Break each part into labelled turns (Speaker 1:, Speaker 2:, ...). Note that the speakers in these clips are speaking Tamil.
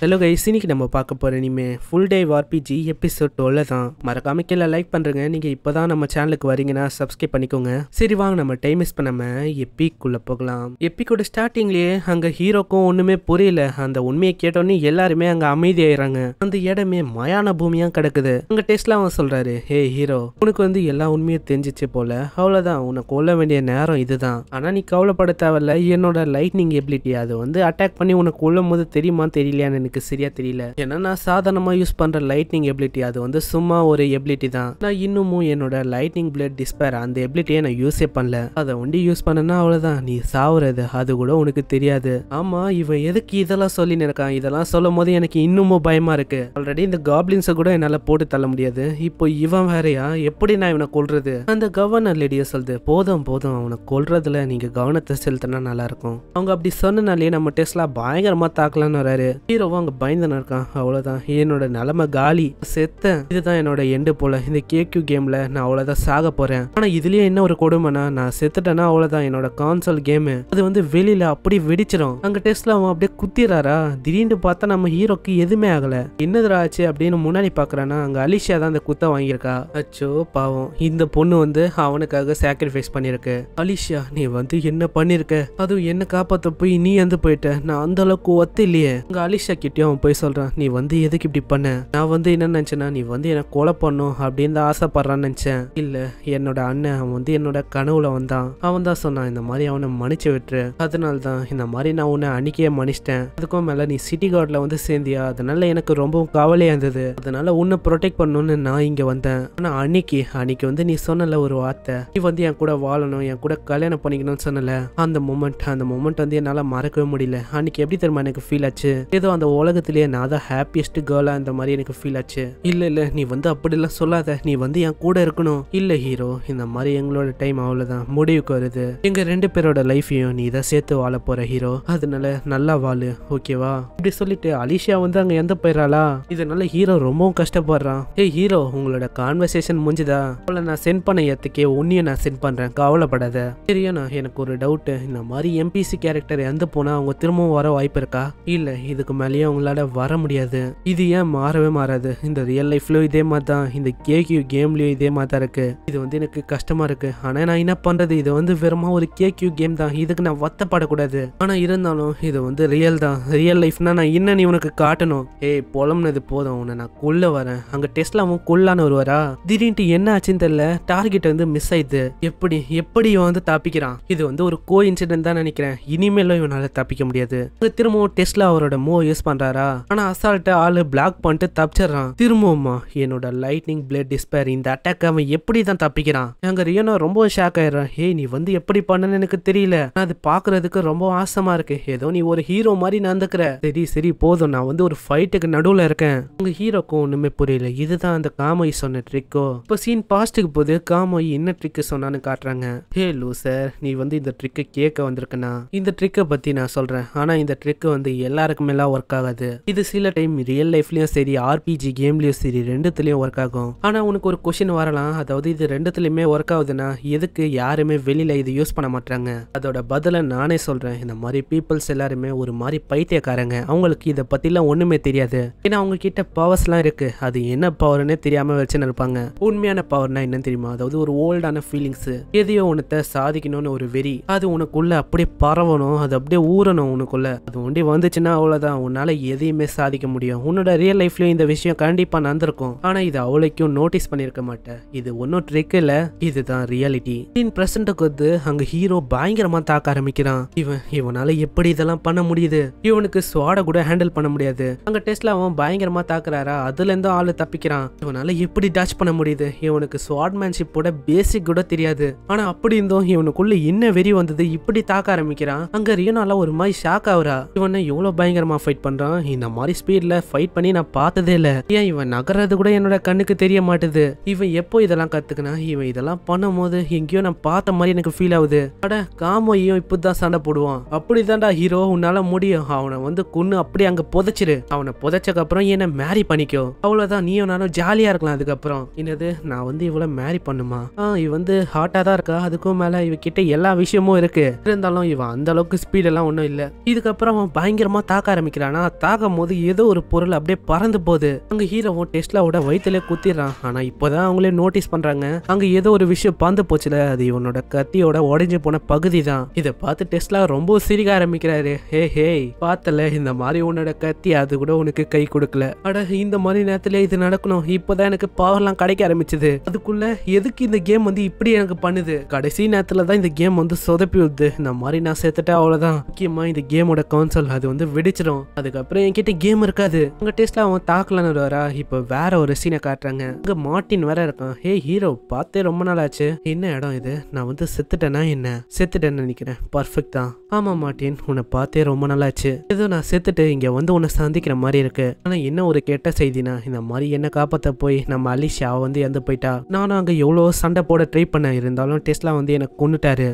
Speaker 1: ஹலோ கைஸ் இன்னைக்கு நம்ம பார்க்க போகிற இனிமே ஃபுல் டே வார்பிஜி எபிசோட் டோவில் தான் மறக்காம கீழே லைக் பண்ணுறங்க நீங்கள் இப்போ தான் நம்ம சேனலுக்கு வரீங்கன்னா சப்ஸ்கிரைப் பண்ணிக்கோங்க சரி வாங்க நம்ம டைம் மிஸ் பண்ணாமல் எப்பிக்குள்ளே போகலாம் எப்பிக்கோட ஸ்டார்டிங்லேயே அங்கே ஹீரோக்கும் ஒன்றுமே புரியல அந்த உண்மையை கேட்டோன்னே எல்லாருமே அங்கே அமைதியாகிறாங்க அந்த இடமே மயான பூமியாக கிடக்குது அங்கே டெஸ்ட்லாம் அவன் சொல்கிறாரு ஹே ஹீரோ உனக்கு வந்து எல்லா உண்மையும் தெரிஞ்சிச்சு போல அவ்வளோதான் உனக்கு கொல்ல வேண்டிய நேரம் இதுதான் ஆனால் நீ கவலைப்பட தேவையில்ல என்னோட லைட்னிங் எபிலிட்டி அது வந்து அட்டாக் பண்ணி உனக்கு கொல்லும் போது தெரியுமா தெரியலையான்னு எனக்கு சரியா தெரியல ஏன்னா நான் சாதாரணமா யூஸ் பண்ற லைட்னிங் எபிலிட்டி அது வந்து சும்மா ஒரு எபிலிட்டி தான் நான் இன்னமும் என்னோட லைட்னிங் பிளட் டிஸ்பேர் அந்த எபிலிட்டியை நான் யூஸே பண்ணல அதை ஒண்டி யூஸ் பண்ணனா அவ்வளவுதான் நீ சாவுறது அது கூட உனக்கு தெரியாது ஆமா இவன் எதுக்கு இதெல்லாம் சொல்லி நினைக்கான் இதெல்லாம் சொல்லும் போது எனக்கு இன்னமும் பயமா இருக்கு ஆல்ரெடி இந்த காப்ளின்ஸை கூட என்னால போட்டு தள்ள முடியாது இப்போ இவன் வேறையா எப்படி நான் இவனை கொள்றது அந்த கவர்னர் லேடிய சொல்லுது போதும் போதும் அவனை கொள்றதுல நீங்க கவனத்தை செலுத்தினா நல்லா இருக்கும் அவங்க அப்படி சொன்னனாலே நம்ம டெஸ்ட்லாம் பயங்கரமா தாக்கலாம்னு வராரு ஹீரோவா பாவம் அங்கே பயந்து இருக்கான் அவ்வளோதான் என்னோட நிலமை காலி செத்த இதுதான் என்னோட எண்டு போல இந்த கேக்யூ கேம்ல நான் அவ்வளோதான் சாக போறேன் ஆனால் இதுலயே என்ன ஒரு கொடுமைனா நான் செத்துட்டேன்னா அவ்வளோதான் என்னோட கான்சோல் கேமு அது வந்து வெளியில அப்படி வெடிச்சிடும் அங்க டெஸ்ட்ல அவன் அப்படியே குத்திடுறாரா திடீர்னு பார்த்தா நம்ம ஹீரோக்கு எதுவுமே ஆகல என்னது ஆச்சு அப்படின்னு முன்னாடி பார்க்குறானா அங்கே அலிஷியா தான் அந்த குத்த வாங்கியிருக்கா அச்சோ பாவம் இந்த பொண்ணு வந்து அவனுக்காக சாக்ரிஃபைஸ் பண்ணிருக்கு அலிஷியா நீ வந்து என்ன பண்ணிருக்க அதுவும் என்ன காப்பாத்த போய் நீ வந்து போயிட்ட நான் அந்த அளவுக்கு ஒத்து இல்லையே அங்கே அலிஷா எல்லார்கிட்டயும் அவன் போய் சொல்கிறான் நீ வந்து எதுக்கு இப்படி பண்ண நான் வந்து என்ன நினச்சேன்னா நீ வந்து என்னை கொலை பண்ணும் அப்படின்னு ஆசைப்படுறான்னு நினச்சேன் இல்லை என்னோட அண்ணன் அவன் வந்து என்னோட கனவுல வந்தான் அவன் தான் சொன்னான் இந்த மாதிரி அவனை மன்னிச்சு விட்டுரு அதனால தான் இந்த மாதிரி நான் உன்னை அன்னைக்கே மன்னிச்சிட்டேன் அதுக்கும் மேலே நீ சிட்டி கார்டில் வந்து சேர்ந்தியா அதனால எனக்கு ரொம்பவும் கவலையாக இருந்தது அதனால உன்னை ப்ரொடெக்ட் பண்ணணும்னு நான் இங்கே வந்தேன் ஆனால் அன்னைக்கு அன்னைக்கு வந்து நீ சொன்னல ஒரு வார்த்தை நீ வந்து என் கூட வாழணும் என் கூட கல்யாணம் பண்ணிக்கணும்னு சொன்னல அந்த மூமெண்ட் அந்த மூமெண்ட் வந்து என்னால் மறக்கவே முடியல அன்னைக்கு எப்படி தெரியுமா எனக்கு ஃபீல் ஆச்சு ஏதோ அந்த உலகத்திலேயே நான் தான் ஹாப்பியஸ்ட் கேர்ளா இந்த மாதிரி எனக்கு ஃபீல் ஆச்சு இல்லை இல்லை நீ வந்து அப்படிலாம் சொல்லாத நீ வந்து என் கூட இருக்கணும் இல்லை ஹீரோ இந்த மாதிரி எங்களோட டைம் அவ்வளவுதான் முடிவுக்கு வருது எங்க ரெண்டு பேரோட லைஃப்பையும் நீ தான் சேர்த்து வாழ போற ஹீரோ அதனால நல்லா வாழு ஓகேவா இப்படி சொல்லிட்டு அலிஷியா வந்து அங்க எந்த போயிடறாளா இதனால ஹீரோ ரொம்பவும் கஷ்டப்படுறான் ஏ ஹீரோ உங்களோட கான்வர்சேஷன் முடிஞ்சுதா அவளை நான் சென்ட் பண்ண ஏத்துக்கே உன்னையும் நான் சென்ட் பண்றேன் கவலைப்படாத சரியாண்ணா எனக்கு ஒரு டவுட்டு இந்த மாதிரி எம்பிசி கேரக்டர் எந்த போனா அவங்க திரும்பவும் வர வாய்ப்பு இருக்கா இல்லை இதுக்கு மேலேயும் அவங்களால வர முடியாது இது ஏன் மாறவே மாறாது இந்த ரியல் லைஃப்லயும் இதே மாதிரி தான் இந்த கேக்யூ கேம்லயும் இதே மாதிரி தான் இருக்கு இது வந்து எனக்கு கஷ்டமா இருக்கு ஆனா நான் என்ன பண்றது இது வந்து வெறுமா ஒரு கேக்யூ கேம் தான் இதுக்கு நான் வத்தப்படக்கூடாது ஆனா இருந்தாலும் இது வந்து ரியல் தான் ரியல் லைஃப்னா நான் என்ன நீ உனக்கு காட்டணும் ஏய் புலம்னது போதும் உன்னை நான் கொள்ள வரேன் அங்க டெஸ்ட்லாவும் கொல்லான்னு வருவாரா திடீர்னு என்ன ஆச்சுன்னு தெரியல டார்கெட் வந்து மிஸ் ஆயிடுது எப்படி எப்படி இவன் வந்து தப்பிக்கிறான் இது வந்து ஒரு கோ இன்சிடென்ட் தான் நினைக்கிறேன் இனிமேலும் இவனால தப்பிக்க முடியாது திரும்பவும் டெஸ்ட்ல அவரோட மூவ் யூஸ் பண்ண பண்றாரா ஆனா அசால்ட்டா ஆளு பிளாக் பண்ணிட்டு தப்பிச்சிடறான் திரும்பவும்மா என்னோட லைட்னிங் பிளேட் டிஸ்பேர் இந்த அட்டாக் அவன் எப்படி தான் தப்பிக்கிறான் அங்க ரியனோ ரொம்ப ஷாக் ஆயிடுறான் ஹே நீ வந்து எப்படி பண்ணனு எனக்கு தெரியல அது பாக்குறதுக்கு ரொம்ப ஆசமா இருக்கு ஏதோ நீ ஒரு ஹீரோ மாதிரி நடந்துக்கிற சரி சரி போதும் நான் வந்து ஒரு ஃபைட்டுக்கு நடுவுல இருக்கேன் உங்க ஹீரோக்கும் ஒண்ணுமே புரியல இதுதான் அந்த காமோய் சொன்ன ட்ரிக்கோ இப்ப சீன் பாஸ்ட்டுக்கு போது காமோய் என்ன ட்ரிக்கு சொன்னான்னு காட்டுறாங்க ஹே லூசர் நீ வந்து இந்த ட்ரிக்கை கேட்க வந்திருக்கனா இந்த ட்ரிக்கை பத்தி நான் சொல்றேன் ஆனா இந்த ட்ரிக்கு வந்து எல்லாருக்குமே எல்லாம் ஒர்க் ஆகாது இது சில டைம் ரியல் லைஃப்லயும் சரி ஆர்பிஜி கேம்லயும் சரி ரெண்டுத்துலயும் ஒர்க் ஆகும் ஆனா உனக்கு ஒரு கொஷின் வரலாம் அதாவது இது ரெண்டுத்துலயுமே ஒர்க் ஆகுதுன்னா எதுக்கு யாருமே வெளியில இது யூஸ் பண்ண மாட்டாங்க அதோட பதில நானே சொல்றேன் இந்த மாதிரி பீப்புள்ஸ் எல்லாருமே ஒரு மாதிரி பைத்தியக்காரங்க அவங்களுக்கு இதை பத்திலாம் ஒண்ணுமே தெரியாது ஏன்னா அவங்க கிட்ட பவர்ஸ் எல்லாம் இருக்கு அது என்ன பவர்னே தெரியாம வச்சுன்னு இருப்பாங்க உண்மையான பவர்னா என்னன்னு தெரியுமா அதாவது ஒரு ஓல்டான ஃபீலிங்ஸ் எதையோ உனத்த சாதிக்கணும்னு ஒரு வெறி அது உனக்குள்ள அப்படியே பரவணும் அது அப்படியே ஊறணும் உனக்குள்ள அது ஒண்டி வந்துச்சுன்னா அவ்வளவுதான் உன்னால உன்னால எதையுமே சாதிக்க முடியும் உன்னோட ரியல் லைஃப்லயும் இந்த விஷயம் கண்டிப்பா நடந்திருக்கும் ஆனா இது அவளைக்கும் நோட்டீஸ் பண்ணியிருக்க மாட்டேன் இது ஒன்னும் ட்ரிக் இல்ல இதுதான் ரியாலிட்டி பிரசன்ட்டுக்கு வந்து அங்க ஹீரோ பயங்கரமா தாக்க ஆரம்பிக்கிறான் இவன் இவனால எப்படி இதெல்லாம் பண்ண முடியுது இவனுக்கு சுவாட கூட ஹேண்டில் பண்ண முடியாது அங்க டெஸ்ட்ல அவன் பயங்கரமா தாக்குறாரா அதுல இருந்தும் ஆளு தப்பிக்கிறான் இவனால எப்படி டச் பண்ண முடியுது இவனுக்கு கூட பேசிக் கூட தெரியாது ஆனா அப்படி இருந்தும் இவனுக்குள்ள என்ன வெறி வந்தது இப்படி தாக்க ஆரம்பிக்கிறான் அங்க ரியனால ஒரு மாதிரி ஷாக் ஆகுறா இவனை எவ்வளவு பயங்கரமா ஃபைட் பண்ண சொல்றான் இந்த மாதிரி ஸ்பீடில் ஃபைட் பண்ணி நான் பார்த்ததே இல்லை ஏன் இவன் நகர்றது கூட என்னோட கண்ணுக்கு தெரிய மாட்டுது இவன் எப்போ இதெல்லாம் கற்றுக்கினா இவன் இதெல்லாம் பண்ணும்போது எங்கேயோ நான் பார்த்த மாதிரி எனக்கு ஃபீல் ஆகுது அட காமோயும் இப்படிதான் சண்டை போடுவான் அப்படிதான்டா ஹீரோ உன்னால் முடியும் அவனை வந்து குன்னு அப்படியே அங்கே புதைச்சிரு அவனை அப்புறம் என்ன மேரி பண்ணிக்கோ அவ்வளோதான் நீயும் நானும் ஜாலியாக இருக்கலாம் அதுக்கப்புறம் என்னது நான் வந்து இவ்வளோ மேரி பண்ணுமா ஆ இவ வந்து ஹாட்டாக தான் இருக்கா அதுக்கும் மேலே கிட்ட எல்லா விஷயமும் இருக்கு இருந்தாலும் இவன் அந்த அளவுக்கு ஸ்பீடெல்லாம் ஒன்றும் இல்லை இதுக்கப்புறம் அவன் பயங்கரமாக தாக்க ஆரம்பிக்கிறானா தாகும் போது ஏதோ ஒரு பொருள் அப்படியே பறந்து போகுது அங்க ஹீரோவும் டெஸ்லாவோட வயிற்றுல குத்திடுறான் ஆனா இப்போதான் அவங்களே நோட்டீஸ் பண்றாங்க அங்க ஏதோ ஒரு விஷயம் பாந்து போச்சுல அது இவனோட கத்தியோட உடஞ்சு போன பகுதி தான் இதை பார்த்து டெஸ்லா ரொம்ப சிரிக்க ஆரம்பிக்கிறாரு ஹே ஹே பார்த்தல இந்த மாதிரி உன்னோட கத்தி அது கூட உனக்கு கை கொடுக்கல அட இந்த மாதிரி நேரத்துல இது நடக்கணும் இப்போதான் எனக்கு பவர்லாம் கிடைக்க ஆரம்பிச்சது அதுக்குள்ள எதுக்கு இந்த கேம் வந்து இப்படி எனக்கு பண்ணுது கடைசி நேரத்துல தான் இந்த கேம் வந்து சொதப்பி விடுது இந்த மாதிரி நான் சேர்த்துட்டா அவ்வளவுதான் முக்கியமா இந்த கேமோட கவுன்சல் அது வந்து வெடிச்சிடும் அதுக்கு அதுக்கப்புறம் என்கிட்ட கேம் இருக்காது உங்க டேஸ்ட்ல அவன் தாக்கலான்னு வரா இப்போ வேற ஒரு சீனை காட்டுறாங்க அங்க மார்டின் வேற இருக்கான் ஹே ஹீரோ பார்த்தே ரொம்ப நாள் ஆச்சு என்ன இடம் இது நான் வந்து செத்துட்டேன்னா என்ன செத்துட்டேன்னு நினைக்கிறேன் பர்ஃபெக்ட் தான் ஆமா மார்டின் உன்னை பார்த்தே ரொம்ப நாளாச்சு ஏதோ நான் செத்துட்டு இங்க வந்து உன்னை சந்திக்கிற மாதிரி இருக்கு ஆனா என்ன ஒரு கெட்ட செய்தினா இந்த மாதிரி என்ன காப்பாத்த போய் நம்ம அலிஷா வந்து இறந்து போயிட்டா நானும் அங்க எவ்வளோ சண்டை போட ட்ரை பண்ண இருந்தாலும் டெஸ்ட்லாம் வந்து எனக்கு கொண்டுட்டாரு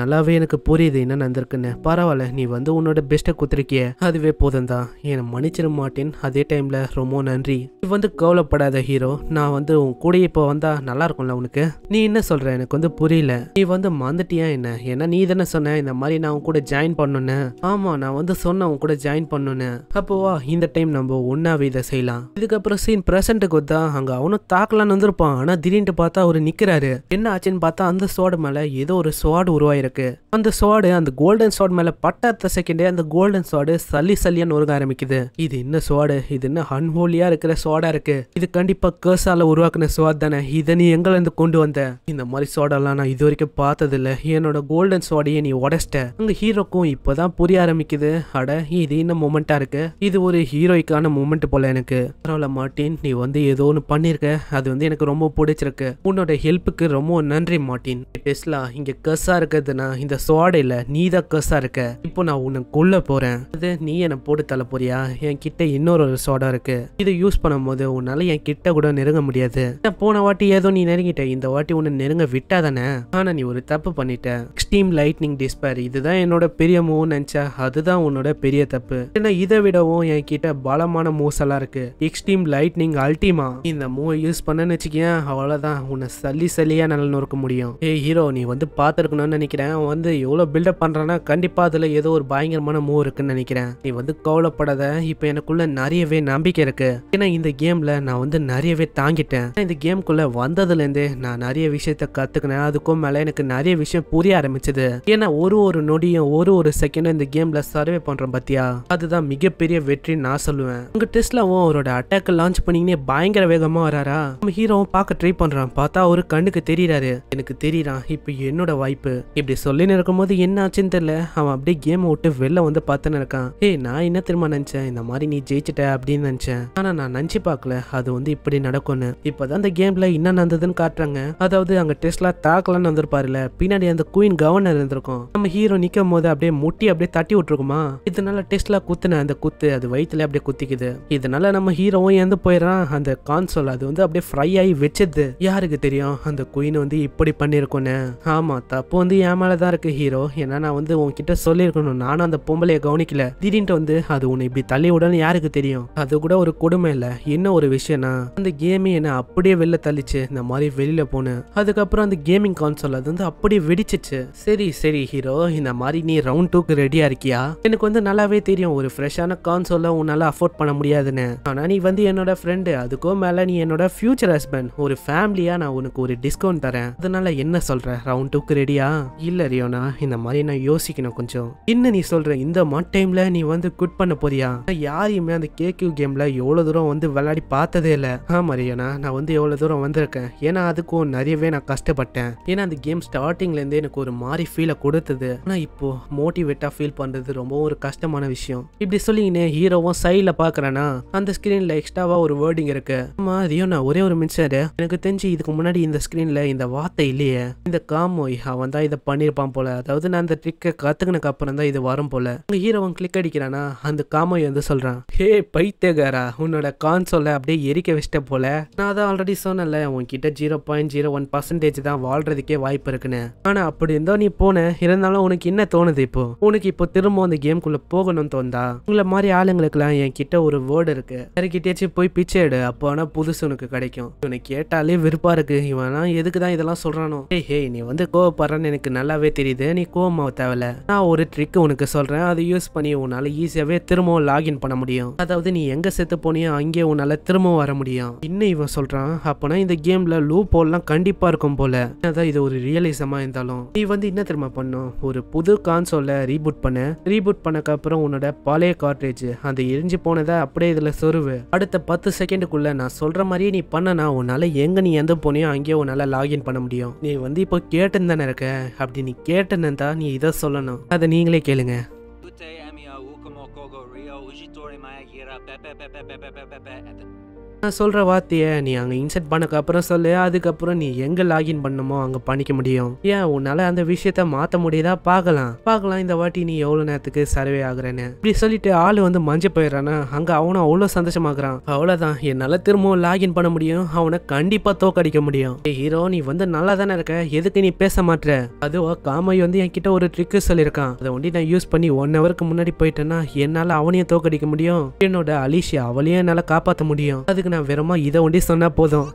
Speaker 1: நல்லாவே எனக்கு புரியுது என்ன நடந்திருக்குன்னு பரவாயில்ல நீ வந்து உன்னோட பெஸ்ட்டை குத்துருக்கிய அதுவே போதும் தான் என்னை மன்னிச்சிட மாட்டேன் அதே டைமில் ரொம்ப நன்றி இது வந்து கவலைப்படாத ஹீரோ நான் வந்து உன் கூட இப்போ வந்தால் நல்லா இருக்கும்ல உனக்கு நீ என்ன சொல்கிற எனக்கு வந்து புரியல நீ வந்து மறந்துட்டியா என்ன ஏன்னா நீ தானே சொன்ன இந்த மாதிரி நான் உன் கூட ஜாயின் பண்ணுன்னு ஆமாம் நான் வந்து சொன்னேன் உன் கூட ஜாயின் பண்ணுன்னு அப்போவா இந்த டைம் நம்ம ஒன்னாவே இதை செய்யலாம் இதுக்கப்புறம் சீன் ப்ரெசண்ட்டுக்கு வந்தா அங்கே அவனும் தாக்கலான்னு வந்திருப்பான் ஆனால் திடீர்னு பார்த்தா அவர் நிற்கிறாரு என்ன ஆச்சுன்னு பார்த்தா அந்த சோடு மேலே ஏதோ ஒரு சுவாடு உருவாயிருக்கு அந்த சுவாடு அந்த கோல்டன் சுவாடு மேலே பட்டாத்த செகண்டே அந்த கோல்டன் சுவாடு சல்லி சல்லியான்னு ஒரு ஆரம்பிக்குது இது என்ன சுவாடு இது என்ன அன்ஹோலியா இருக்கிற சுவாடா இருக்கு இது கண்டிப்பா கேர்ஸால உருவாக்குன சுவாட் தானே இதை நீ எங்க இருந்து கொண்டு வந்த இந்த மாதிரி சுவாடெல்லாம் நான் இது வரைக்கும் பார்த்ததில்ல என்னோட கோல்டன் சுவாடையை நீ உடச்சிட்ட அங்க ஹீரோக்கும் இப்பதான் புரிய ஆரம்பிக்குது அட இது என்ன மூமெண்டா இருக்கு இது ஒரு ஹீரோய்க்கான மூமெண்ட் போல எனக்கு பரவாயில்ல மார்ட்டின் நீ வந்து ஏதோ ஒன்று பண்ணிருக்க அது வந்து எனக்கு ரொம்ப பிடிச்சிருக்கு உன்னோட ஹெல்ப்புக்கு ரொம்ப நன்றி மாட்டின் டெஸ்லா இங்க கர்ஸா இருக்கிறதுனா இந்த சுவாடையில நீ தான் இருக்க இப்போ நான் உன்னை கொல்ல போறேன் அது நீ என்னை போட்டு தலை போறியா என் கிட்ட இன்னொரு சோடா இருக்கு இது யூஸ் பண்ணும்போது உன்னால என் கிட்ட கூட நெருங்க முடியாது போன வாட்டி ஏதோ நீ நெருங்கிட்ட இந்த வாட்டி உன்னை நெருங்க விட்டா தானே ஆனா நீ ஒரு தப்பு பண்ணிட்ட எக்ஸ்ட்ரீம் லைட்னிங் டிஸ்பேர் இதுதான் என்னோட பெரிய மூவ் நினைச்சா அதுதான் உன்னோட பெரிய தப்பு ஏன்னா இதை விடவும் என் கிட்ட பலமான மூவ்ஸ் எல்லாம் இருக்கு எக்ஸ்ட்ரீம் லைட்னிங் அல்டிமா இந்த மூவை யூஸ் பண்ணு வச்சுக்கேன் அவ்வளவுதான் உன்னை சல்லி சல்லியா நல்ல நொறுக்க முடியும் ஏ ஹீரோ நீ வந்து பாத்துருக்கணும்னு நினைக்கிறேன் வந்து எவ்வளோ பில்டப் பண்றான்னா கண்டிப்பா அதுல ஏதோ ஒரு பயங்கரமான மூவ் இருக்குன்னு நினைக்கிறேன் நீ வந்து கவலை கவலைப்படாத இப்போ எனக்குள்ள நிறையவே நம்பிக்கை இருக்கு ஏன்னா இந்த கேம்ல நான் வந்து நிறையவே தாங்கிட்டேன் இந்த கேம்குள்ள இருந்தே நான் நிறைய விஷயத்த கத்துக்கினேன் அதுக்கும் மேல எனக்கு நிறைய விஷயம் புரிய ஆரம்பிச்சது ஏன்னா ஒரு ஒரு நொடியும் ஒரு ஒரு செகண்டும் இந்த கேம்ல சர்வே பண்றோம் பத்தியா அதுதான் மிகப்பெரிய வெற்றி நான் சொல்லுவேன் உங்க டெஸ்ட்லாவும் அவரோட அட்டாக் லான்ச் பண்ணீங்கன்னே பயங்கர வேகமா வராரா நம்ம ஹீரோவும் பார்க்க ட்ரை பண்றான் பார்த்தா அவரு கண்ணுக்கு தெரியறாரு எனக்கு தெரியறான் இப்போ என்னோட வாய்ப்பு இப்படி சொல்லின்னு போது என்ன ஆச்சுன்னு தெரியல அவன் அப்படியே கேம் விட்டு வெளில வந்து பார்த்துன்னு இருக்கான் ஏய் நான் என்ன சீக்கிரமாக நினச்சேன் இந்த மாதிரி நீ ஜெயிச்சிட்ட அப்படின்னு நினச்சேன் ஆனால் நான் நினச்சி பார்க்கல அது வந்து இப்படி நடக்கும்னு இப்பதான் அந்த கேம்ல என்ன நடந்ததுன்னு காட்டுறாங்க அதாவது அங்கே டெஸ்ட்லாம் தாக்கலாம்னு வந்திருப்பாருல பின்னாடி அந்த குயின் கவர்னர் இருந்திருக்கும் நம்ம ஹீரோ நிக்கும் போது அப்படியே முட்டி அப்படியே தட்டி விட்டுருக்குமா இதனால டெஸ்ட்லாம் குத்துன அந்த குத்து அது வயிற்றுல அப்படியே குத்திக்குது இதனால நம்ம ஹீரோவும் இறந்து போயிடறான் அந்த கான்சோல் அது வந்து அப்படியே ஃப்ரை ஆகி வச்சது யாருக்கு தெரியும் அந்த குயின் வந்து இப்படி பண்ணியிருக்கோன்னு ஆமா தப்பு வந்து என் மேலே தான் இருக்கு ஹீரோ ஏன்னா நான் வந்து உன்கிட்ட சொல்லியிருக்கணும் நானும் அந்த பொம்பளைய கவனிக்கல திடீர்னு வந்து அது உன்னை இப்படி தள்ளி விடணும் யாருக்கு தெரியும் அது கூட ஒரு கொடுமை இல்ல என்ன ஒரு விஷயம்னா அந்த கேமே என்ன அப்படியே வெளில தள்ளிச்சு இந்த மாதிரி வெளியில போனேன் அதுக்கப்புறம் அந்த கேமிங் கான்சோல் அது வந்து அப்படியே வெடிச்சிச்சு சரி சரி ஹீரோ இந்த மாதிரி நீ ரவுண்ட் டூக்கு ரெடியா இருக்கியா எனக்கு வந்து நல்லாவே தெரியும் ஒரு ஃப்ரெஷ்ஷான கான்சோலை உன்னால அஃபோர்ட் பண்ண முடியாதுன்னு ஆனா நீ வந்து என்னோட ஃப்ரெண்டு அதுக்கும் மேல நீ என்னோட ஃபியூச்சர் ஹஸ்பண்ட் ஒரு ஃபேமிலியா நான் உனக்கு ஒரு டிஸ்கவுண்ட் தரேன் அதனால என்ன சொல்ற ரவுண்ட் டூக்கு ரெடியா இல்ல ரியோனா இந்த மாதிரி நான் யோசிக்கணும் கொஞ்சம் என்ன நீ சொல்ற இந்த மாட் டைம்ல நீ வந்து குட் பண்ண போறியா யாரையுமே அந்த கேக்யூ கேம்ல எவ்வளவு தூரம் வந்து விளையாடி பார்த்ததே இல்ல ஆமாம் ரியனா நான் வந்து எவ்வளவு தூரம் வந்திருக்கேன் ஏன்னா அதுக்கும் நிறையவே நான் கஷ்டப்பட்டேன் ஏன்னா அந்த கேம் ஸ்டார்டிங்ல இருந்தே எனக்கு ஒரு மாதிரி ஃபீலை கொடுத்தது ஆனா இப்போ மோட்டிவேட்டா ஃபீல் பண்றது ரொம்ப ஒரு கஷ்டமான விஷயம் இப்படி சொல்லிங்கன்னு ஹீரோவும் சைட்ல பாக்குறேன்னா அந்த ஸ்கிரீன்ல எக்ஸ்ட்ராவா ஒரு வேர்டிங் இருக்கு ஆமாம் நான் ஒரே ஒரு மின்சார் எனக்கு தெரிஞ்சு இதுக்கு முன்னாடி இந்த ஸ்கிரீன்ல இந்த வார்த்தை இல்லையே இந்த காமோய் அவன் தான் இதை பண்ணிருப்பான் போல அதாவது நான் அந்த ட்ரிக்கை கற்றுக்கினக்கு அப்புறம் தான் இது வரும் போல உங்கள் ஹீரோவன் கிளிக் அடிக்கிறானா அந்த காமோ வந்து சொல்கிறான் ஹே பைத்தியகாரா உன்னோட கான்சோலை அப்படியே எரிக்க வச்சிட்ட போல நான் அதை ஆல்ரெடி சொன்னேன்ல உன்கிட்ட zero point zero one percentage தான் வாழ்றதுக்கே வாய்ப்பு இருக்குன்னு ஆனால் அப்படி இருந்தோ நீ போன இருந்தாலும் உனக்கு என்ன தோணுது இப்போ உனக்கு இப்போ திரும்ப அந்த கேம்குள்ளே போகணும்னு தோந்தா உங்களை மாதிரி ஆளுங்களுக்குலாம் என் கிட்ட ஒரு வேர்டு இருக்கு யாருக்கிட்டேச்சும் போய் பிச்சை எடு அப்போ ஆனால் புதுசு உனக்கு கிடைக்கும் இவனை கேட்டாலே விருப்பா இருக்கு இவனா எதுக்கு தான் இதெல்லாம் சொல்றானோ ஹே ஹே நீ வந்து கோவப்படுறன்னு எனக்கு நல்லாவே தெரியுது நீ கோவமாக தேவையில்ல நான் ஒரு ட்ரிக் உனக்கு சொல்றேன் அதை யூஸ் பண்ணி உன்னால ஈஸியாவே திரு திரும்பவும் லாகின் பண்ண முடியும் அதாவது நீ எங்கே செத்து போனியோ அங்கே உன்னால் திரும்பவும் வர முடியும் இன்னும் இவன் சொல்கிறான் அப்பனா இந்த கேமில் லூ போல்லாம் கண்டிப்பாக இருக்கும் போல அதான் இது ஒரு ரியலிசமாக இருந்தாலும் நீ வந்து என்ன திரும்ப பண்ணும் ஒரு புது கான்சோலை ரீபூட் பண்ண ரீபூட் அப்புறம் உன்னோட பழைய கார்ட்ரேஜ் அந்த எரிஞ்சு போனதை அப்படியே இதில் சொருவு அடுத்த பத்து செகண்டுக்குள்ள நான் சொல்ற மாதிரியே நீ பண்ணனா உன்னால எங்க நீ எந்த போனியோ அங்கேயே உன்னால லாகின் பண்ண முடியும் நீ வந்து இப்போ கேட்டுன்னு தானே இருக்க அப்படி நீ கேட்டுன்னு தான் நீ இதை சொல்லணும் அதை நீங்களே கேளுங்க pe, pe, pe, pe, pe, pe, நான் சொல்ற வார்த்தையை நீ அங்கே இன்செர்ட் அப்புறம் சொல்லு அதுக்கப்புறம் நீ எங்கே லாகின் பண்ணுமோ அங்க பண்ணிக்க முடியும் ஏன் உன்னால அந்த விஷயத்த மாத்த முடியுதா பார்க்கலாம் பார்க்கலாம் இந்த வாட்டி நீ எவ்வளவு நேரத்துக்கு சர்வே ஆகுறேன்னு இப்படி சொல்லிட்டு ஆள் வந்து மஞ்ச போயிடறானா அங்க அவனும் அவ்வளவு சந்தோஷமாக்குறான் அவ்வளோதான் என்னால் திரும்பவும் லாகின் பண்ண முடியும் அவனை கண்டிப்பாக தோக்கடிக்க முடியும் ஹீரோ நீ வந்து நல்லா தானே இருக்க எதுக்கு நீ பேச மாட்டுற அதுவா காமை வந்து என்கிட்ட ஒரு ட்ரிக்கு சொல்லியிருக்கான் அதை ஒண்டி நான் யூஸ் பண்ணி ஒன் ஹவருக்கு முன்னாடி போயிட்டேன்னா என்னால் அவனையும் தோக்கடிக்க முடியும் என்னோட அலிஷா அவளையும் என்னால் காப்பாற்ற முடியும் அதுக்கு நான் வெறுமா இதை ஒண்டி சொன்னால் போதும்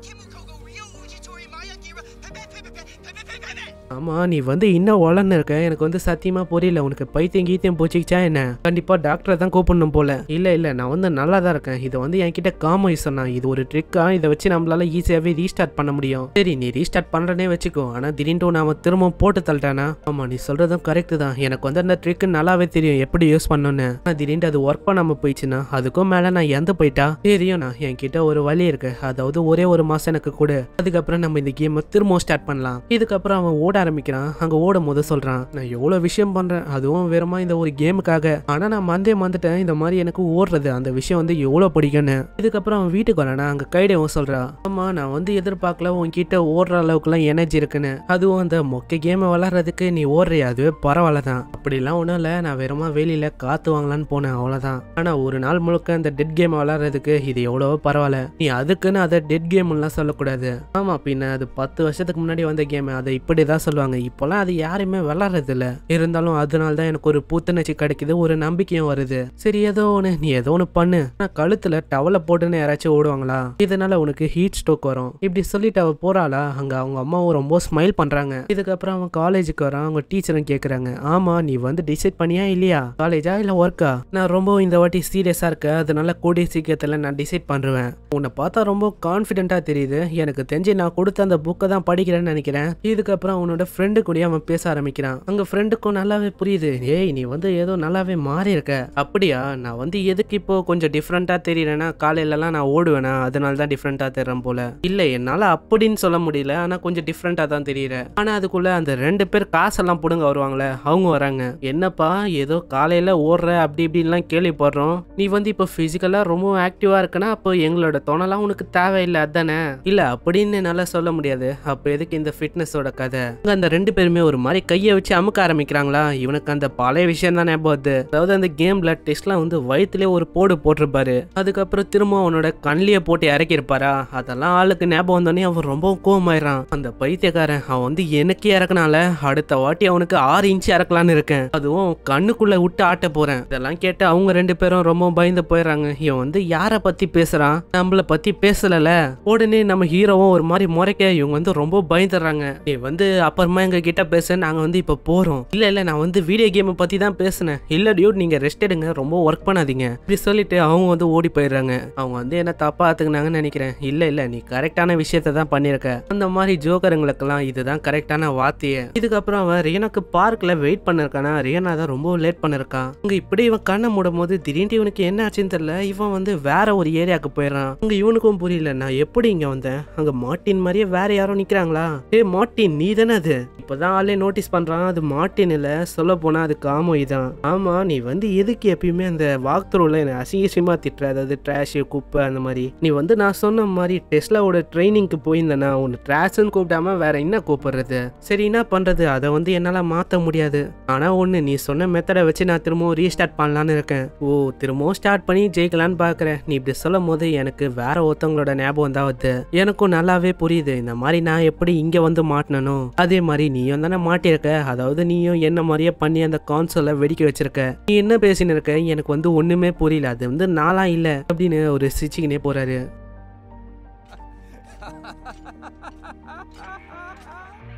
Speaker 1: ஆமாம் நீ வந்து இன்னும் உழன்னு இருக்க எனக்கு வந்து சத்தியமாக புரியல உனக்கு பைத்தியம் கீத்தியம் போச்சுக்கிச்சா என்ன கண்டிப்பாக டாக்டரை தான் கூப்பிடணும் போல இல்லை இல்லை நான் வந்து நல்லா தான் இருக்கேன் இதை வந்து என்கிட்ட காமாய் சொன்னா இது ஒரு ட்ரிக்கா இதை வச்சு நம்மளால ஈஸியாகவே ரீஸ்டார்ட் பண்ண முடியும் சரி நீ ரீஸ்டார்ட் பண்ணுறனே வச்சுக்கோ ஆனால் திடீர்னு நாம திரும்பவும் போட்டு தள்ளிட்டானா ஆமாம் நீ சொல்கிறதும் கரெக்டு தான் எனக்கு வந்து அந்த ட்ரிக்கு நல்லாவே தெரியும் எப்படி யூஸ் பண்ணணும்னு ஆனால் திடீர்னு அது ஒர்க் பண்ணாம போயிடுச்சுன்னா அதுக்கும் மேலே நான் எந்த போயிட்டா தெரியும் நான் என்கிட்ட ஒரு வழி இருக்கு அதாவது ஒரே ஒரு மாதம் எனக்கு கூட அதுக்கப்புறம் நம்ம இந்த கேமை திரும்பவும் ஸ்டார்ட் பண்ணலாம் இதுக்கப்புறம் அவன் ஓட ஆரம்பிக்கிறான் அங்கே ஓடும் போது சொல்கிறான் நான் எவ்வளோ விஷயம் பண்ணுறேன் அதுவும் வெறுமா இந்த ஒரு கேமுக்காக ஆனால் நான் மந்தே மந்துட்டேன் இந்த மாதிரி எனக்கு ஓடுறது அந்த விஷயம் வந்து எவ்வளோ பிடிக்கும்னு இதுக்கப்புறம் அவன் வீட்டுக்கு வரானா அங்கே கைடவும் சொல்றான் ஆமா நான் வந்து எதிர்பார்க்கல உன்கிட்ட ஓடுற அளவுக்குலாம் எனர்ஜி இருக்குன்னு அதுவும் அந்த மொக்க கேமை விளாட்றதுக்கு நீ ஓடுறியா அதுவே பரவாயில்ல தான் அப்படிலாம் ஒன்றும் இல்லை நான் வெறுமா வெளியில் காற்று வாங்கலான்னு போனேன் அவ்வளோதான் ஆனால் ஒரு நாள் முழுக்க அந்த டெட் கேமை விளாட்றதுக்கு இது எவ்வளவோ பரவாயில்ல நீ அதுக்குன்னு அதை டெட் கேம்லாம் சொல்லக்கூடாது ஆமா பின்ன அது பத்து வருஷத்துக்கு முன்னாடி வந்த கேம் அதை இப்படி தான் சொல்லுவாங்க இப்போலாம் அது யாருமே இல்ல இருந்தாலும் அதனால தான் எனக்கு ஒரு புத்துணர்ச்சி கிடைக்குது ஒரு நம்பிக்கையும் வருது சரி ஏதோ ஒன்று நீ ஏதோ ஒன்று பண்ணு ஆனால் கழுத்துல டவலை போட்டுன்னு யாராச்சும் ஓடுவாங்களா இதனால உனக்கு ஹீட் ஸ்ட்ரோக் வரும் இப்படி சொல்லிட்டு அவள் போறாளா அங்க அவங்க அம்மாவும் ரொம்ப ஸ்மைல் பண்றாங்க இதுக்கப்புறம் அவன் காலேஜுக்கு வரான் அவங்க டீச்சரும் கேக்குறாங்க ஆமா நீ வந்து டிசைட் பண்ணியா இல்லையா காலேஜா இல்லை ஒர்க்கா நான் ரொம்ப இந்த வாட்டி சீரியஸாக இருக்கேன் அதனால கூடிய சீக்கிரத்தில் நான் டிசைட் பண்ணுவேன் உன்னை பார்த்தா ரொம்ப கான்ஃபிடென்ட்டாக தெரியுது எனக்கு தெரிஞ்சு நான் கொடுத்த அந்த புக்கை தான் படிக்கிறேன்னு நினைக்கிறேன் இதுக்கப்புறம் அவனோட ஃப்ரெண்டு கூட அவன் பேச ஆரம்பிக்கிறான் அங்க ஃப்ரெண்டுக்கும் நல்லாவே புரியுது ஏய் நீ வந்து ஏதோ நல்லாவே மாறி இருக்க அப்படியா நான் வந்து எதுக்கு இப்போ கொஞ்சம் டிஃப்ரெண்டா தெரியலன்னா காலையிலலாம் நான் ஓடுவேனா அதனால தான் டிஃப்ரெண்டா தெரியறேன் போல இல்ல என்னால அப்படின்னு சொல்ல முடியல ஆனா கொஞ்சம் டிஃப்ரெண்டா தான் தெரியற ஆனா அதுக்குள்ள அந்த ரெண்டு பேர் காசெல்லாம் புடுங்க வருவாங்களே அவங்க வராங்க என்னப்பா ஏதோ காலையில ஓடுற அப்படி இப்படின்லாம் கேள்விப்படுறோம் நீ வந்து இப்போ பிசிக்கலா ரொம்ப ஆக்டிவா இருக்குன்னா அப்போ எங்களோட தொணலாம் உனக்கு தேவையில்லை அதானே இல்லை அப்படின்னு என்னால் சொல்ல முடியாது அப்போ எதுக்கு இந்த ஃபிட்னஸோட கதை இவங்க அந்த ரெண்டு பேருமே ஒரு மாதிரி கையை வச்சு அமுக்க ஆரம்பிக்கிறாங்களா இவனுக்கு அந்த பழைய விஷயம் தான் ஞாபகம் அதாவது அந்த கேம்ல டெஸ்ட்லாம் வந்து வயிற்றுலேயே ஒரு போடு போட்டிருப்பாரு அதுக்கப்புறம் திரும்ப அவனோட கண்ணிலேயே போட்டு இறக்கியிருப்பாரா அதெல்லாம் ஆளுக்கு ஞாபகம் வந்தோடனே அவன் ரொம்ப கோவமாயிடறான் அந்த பைத்தியக்காரன் அவன் வந்து எனக்கே இறக்குனால அடுத்த வாட்டி அவனுக்கு ஆறு இன்ச்சு இறக்கலான்னு இருக்கேன் அதுவும் கண்ணுக்குள்ள விட்டு ஆட்ட போறேன் இதெல்லாம் கேட்டு அவங்க ரெண்டு பேரும் ரொம்ப பயந்து போயிடுறாங்க இவன் வந்து யாரை பத்தி பேசுறான் நம்மள பத்தி பேசலல உடனே நம்ம ஹீரோவும் ஒரு மாதிரி முறைக்க இவங்க வந்து ரொம்ப பயந்துடுறாங்க நீ வந்து அப்புறமா எங்க கிட்ட பேச நாங்கள் வந்து இப்போ போகிறோம் இல்லை இல்லை நான் வந்து வீடியோ கேமை பற்றி தான் பேசினேன் இல்லை டியூட் நீங்கள் ரெஸ்ட் எடுங்க ரொம்ப ஒர்க் பண்ணாதீங்க இப்படி சொல்லிட்டு அவங்க வந்து ஓடி போயிடுறாங்க அவங்க வந்து என்ன தப்பா ஆத்துக்குனாங்கன்னு நினைக்கிறேன் இல்லை இல்லை நீ கரெக்டான விஷயத்த தான் பண்ணியிருக்க அந்த மாதிரி ஜோக்கருங்களுக்கெல்லாம் இதுதான் கரெக்டான வார்த்தைய இதுக்கப்புறம் அவன் ரியனாக்கு பார்க்கில் வெயிட் பண்ணிருக்கானா ரியனா தான் ரொம்ப லேட் பண்ணிருக்கான் இங்கே இப்படி இவன் கண்ணை மூடும் போது திடீர்னு இவனுக்கு என்ன ஆச்சுன்னு தெரியல இவன் வந்து வேற ஒரு ஏரியாவுக்கு போயிடறான் அங்க இவனுக்கும் புரியல நான் எப்படி இங்கே வந்தேன் அங்கே மாட்டின் மாதிரியே வேற யாரும் நிற்கிறாங்களா ஏ மாட்டின் நீ தானே அது இப்பதான் ஆளே நோட்டீஸ் பண்ணுறான் அது மாட்டேன் இல்ல சொல்ல போனா அது காமோய் தான் ஆமாம் நீ வந்து எதுக்கு எப்பயுமே அந்த வாக்தரோவில் என்ன அசிங்கசியமாக திட்டுற அதாவது ட்ராஷு குப்பை அந்த மாதிரி நீ வந்து நான் சொன்ன மாதிரி டெஸ்லாவோட ட்ரைனிங்க்கு போயிருந்தேன்னா உன் ட்ராஷுன்னு கூப்பிடாம வேற என்ன கூப்பிடுறது சரி என்ன பண்ணுறது அதை வந்து என்னால் மாற்ற முடியாது ஆனால் ஒன்று நீ சொன்ன மெத்தடை வச்சு நான் திரும்பவும் ரீஸ்டார்ட் பண்ணலான்னு இருக்கேன் ஓ திரும்பவும் ஸ்டார்ட் பண்ணி ஜெயிக்கலான்னு பார்க்குறேன் நீ இப்படி சொல்லும் போது எனக்கு வேற ஒருத்தவங்களோட ஞாபகம் தான் வருது எனக்கும் நல்லாவே புரியுது இந்த மாதிரி நான் எப்படி இங்கே வந்து மாட்டினோ அது அதே மாதிரி நீயும் தானே மாட்டியிருக்க அதாவது நீயும் என்ன மாதிரியே பண்ணி அந்த கான்சோல வெடிக்க வச்சிருக்க நீ என்ன பேசின்னு இருக்க எனக்கு வந்து ஒண்ணுமே புரியல அது வந்து நாளா இல்லை அப்படின்னு ஒரு சிரிச்சுக்கினே போறாரு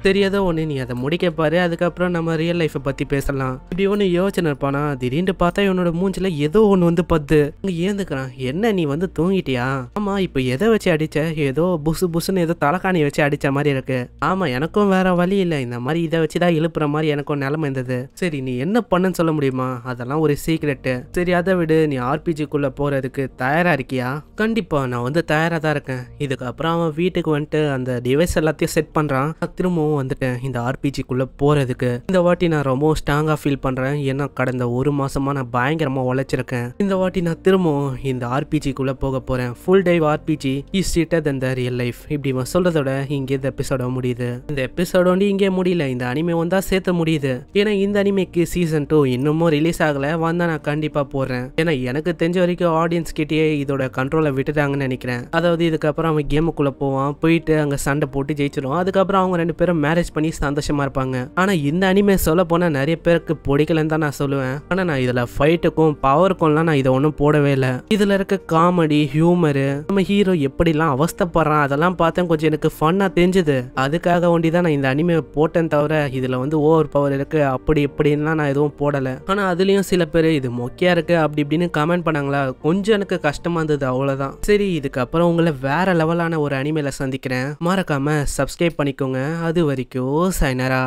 Speaker 1: தெரியாத ஒன்று நீ அதை முடிக்க பாரு அதுக்கப்புறம் நம்ம ரியல் லைஃப்பை பற்றி பேசலாம் இப்படி ஒன்று யோசனை இருப்பானா திடீர்னு பார்த்தா இவனோட மூஞ்சில் ஏதோ ஒன்று வந்து பத்து அங்கே ஏந்துக்கிறான் என்ன நீ வந்து தூங்கிட்டியா ஆமாம் இப்போ எதை வச்சு அடித்த ஏதோ புசு புசுன்னு ஏதோ தலைக்காணி வச்சு அடித்த மாதிரி இருக்கு ஆமாம் எனக்கும் வேற வழி இல்லை இந்த மாதிரி இதை வச்சு தான் எழுப்புற மாதிரி எனக்கும் நிலமை இருந்தது சரி நீ என்ன பண்ணுன்னு சொல்ல முடியுமா அதெல்லாம் ஒரு சீக்ரெட்டு சரி அதை விடு நீ ஆர்பிஜிக்குள்ளே போகிறதுக்கு தயாராக இருக்கியா கண்டிப்பாக நான் வந்து தயாராக தான் இருக்கேன் இதுக்கப்புறம் அவன் வீட்டுக்கு வந்துட்டு அந்த டிவைஸ் எல்லாத்தையும் செட் பண்ணுறான் திரும்பவும் திரும்பவும் வந்துட்டேன் இந்த ஆர்பிஜிக்குள்ளே போகிறதுக்கு இந்த வாட்டி நான் ரொம்ப ஸ்ட்ராங்காக ஃபீல் பண்ணுறேன் ஏன்னா கடந்த ஒரு மாதமாக நான் பயங்கரமாக உழைச்சிருக்கேன் இந்த வாட்டி நான் திரும்பவும் இந்த ஆர்பிஜிக்குள்ளே போக போகிறேன் full dive RPG is cheater than the real life இப்படி சொல்கிறதோட இங்கே இந்த எபிசோட முடியுது இந்த எபிசோட வந்து இங்கே முடியல இந்த அனிமே வந்தால் சேர்த்த முடியுது ஏன்னா இந்த அனிமைக்கு சீசன் டூ இன்னமும் ரிலீஸ் ஆகலை வந்தால் நான் கண்டிப்பாக போடுறேன் ஏன்னா எனக்கு தெரிஞ்ச வரைக்கும் ஆடியன்ஸ் கிட்டேயே இதோட கண்ட்ரோலை விட்டுட்டாங்கன்னு நினைக்கிறேன் அதாவது இதுக்கப்புறம் அவன் கேமுக்குள்ளே போவான் போயிட்டு அங்கே சண்டை போட்டு ஜெயிச்சிடும் அதுக்கப்புறம் அவங்க ரெண்டு பேரும் மேரேஜ் பண்ணி சந்தோஷமா இருப்பாங்க ஆனா இந்த அனிமே சொல்ல போனா நிறைய பேருக்கு பிடிக்கலன்னு தான் நான் சொல்லுவேன் ஆனா நான் இதுல ஃபைட்டுக்கும் பவருக்கும்லாம் நான் இதை ஒன்றும் போடவே இல்லை இதுல இருக்க காமெடி ஹியூமரு நம்ம ஹீரோ எப்படிலாம் அவஸ்தப்படுறான் அதெல்லாம் பார்த்தேன் கொஞ்சம் எனக்கு ஃபன்னா தெரிஞ்சுது அதுக்காக ஒண்டி தான் நான் இந்த அனிமே போட்டேன் தவிர இதுல வந்து ஓவர் பவர் இருக்கு அப்படி இப்படின்லாம் நான் எதுவும் போடலை ஆனால் அதுலேயும் சில பேர் இது மொக்கையா இருக்கு அப்படி இப்படின்னு கமெண்ட் பண்ணாங்களா கொஞ்சம் எனக்கு கஷ்டமா இருந்தது அவ்வளவுதான் சரி இதுக்கப்புறம் உங்களை வேற லெவலான ஒரு அனிமையில சந்திக்கிறேன் மறக்காம சப்ஸ்கிரைப் பண்ணிக்கோங்க அது வரைக்கும் சைனரா